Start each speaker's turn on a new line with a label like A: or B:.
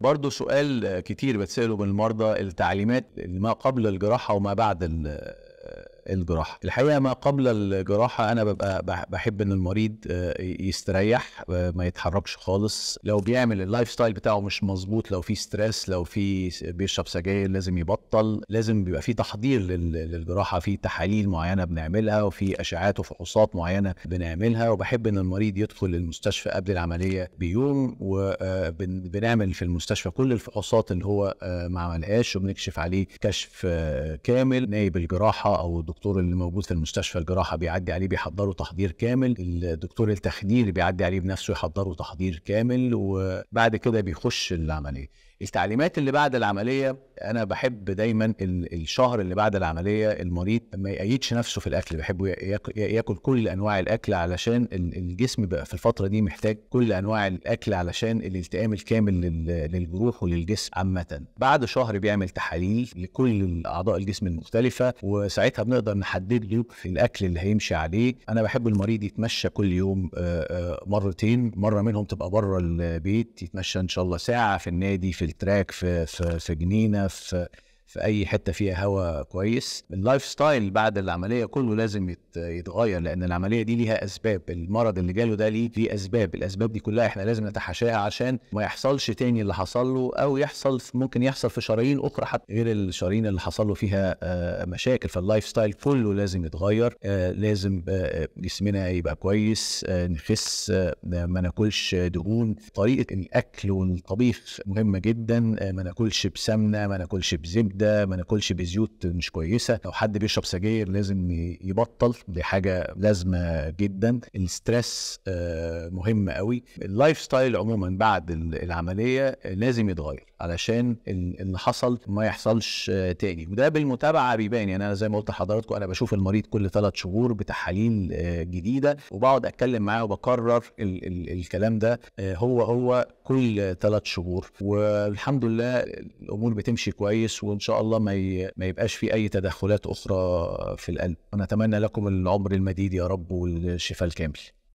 A: برضه سؤال كتير بتسأله من المرضى التعليمات ما قبل الجراحة وما بعد الجراحه الحقيقه ما قبل الجراحه انا ببقى بحب ان المريض آه، يستريح آه، ما يتحركش خالص لو بيعمل اللايف ستايل بتاعه مش مظبوط لو في ستريس لو في بيشرب سجاير لازم يبطل لازم بيبقى في تحضير للجراحه في تحاليل معينه بنعملها وفي اشعات وفحوصات معينه بنعملها وبحب ان المريض يدخل المستشفى قبل العمليه بيوم وبنعمل آه، في المستشفى كل الفحوصات اللي هو ما عملهاش وبنكشف عليه كشف كامل نائب الجراحه او الدكتور الدكتور اللي موجود في المستشفى الجراحه بيعدي عليه بيحضره تحضير كامل الدكتور التخدير بيعدي عليه بنفسه يحضره تحضير كامل وبعد كده بيخش العمليه التعليمات اللي بعد العمليه انا بحب دايما الشهر اللي بعد العمليه المريض ما يقيدش نفسه في الاكل بحبه ياكل كل انواع الاكل علشان الجسم بقى في الفتره دي محتاج كل انواع الاكل علشان الالتئام الكامل للجروح وللجسم عامه بعد شهر بيعمل تحاليل لكل اعضاء الجسم المختلفه وساعتها بنقدر نحدد له الاكل اللي هيمشي عليه انا بحب المريض يتمشى كل يوم مرتين مره منهم تبقى بره البيت يتمشى ان شاء الله ساعه في النادي في التراك في في, في جنينه enough that في اي حته فيها هواء كويس اللايف ستايل بعد العمليه كله لازم يتغير لان العمليه دي ليها اسباب المرض اللي جاله ده ليه في اسباب الاسباب دي كلها احنا لازم نتحاشاها عشان ما يحصلش تاني اللي حصل له او يحصل ممكن يحصل في شرايين اخرى حتى غير الشرايين اللي حصل له فيها آه، مشاكل فاللايف ستايل كله لازم يتغير آه، لازم آه، جسمنا يبقى كويس نخس ما ناكلش دهون طريقه الاكل والطبيخ مهمه جدا ما ناكلش بسمنه ما ناكلش بزبده ده ما ناكلش بزيوت مش كويسه لو حد بيشرب سجاير لازم يبطل دي حاجه لازمه جدا الستريس آه، مهم قوي اللايف ستايل عموما بعد العمليه لازم يتغير علشان اللي حصل ما يحصلش آه، تاني وده بالمتابعه بيبان يعني انا زي ما قلت لحضراتكم انا بشوف المريض كل ثلاث شهور بتحاليل آه، جديده وبقعد اتكلم معاه وبكرر ال- ال- الكلام ده هو هو كل ثلاث شهور والحمد لله الامور بتمشي كويس وان شاء شاء الله ما, ما يبقاش في اي تدخلات اخرى في القلب ونتمنى لكم العمر المديد يا رب والشفاء الكامل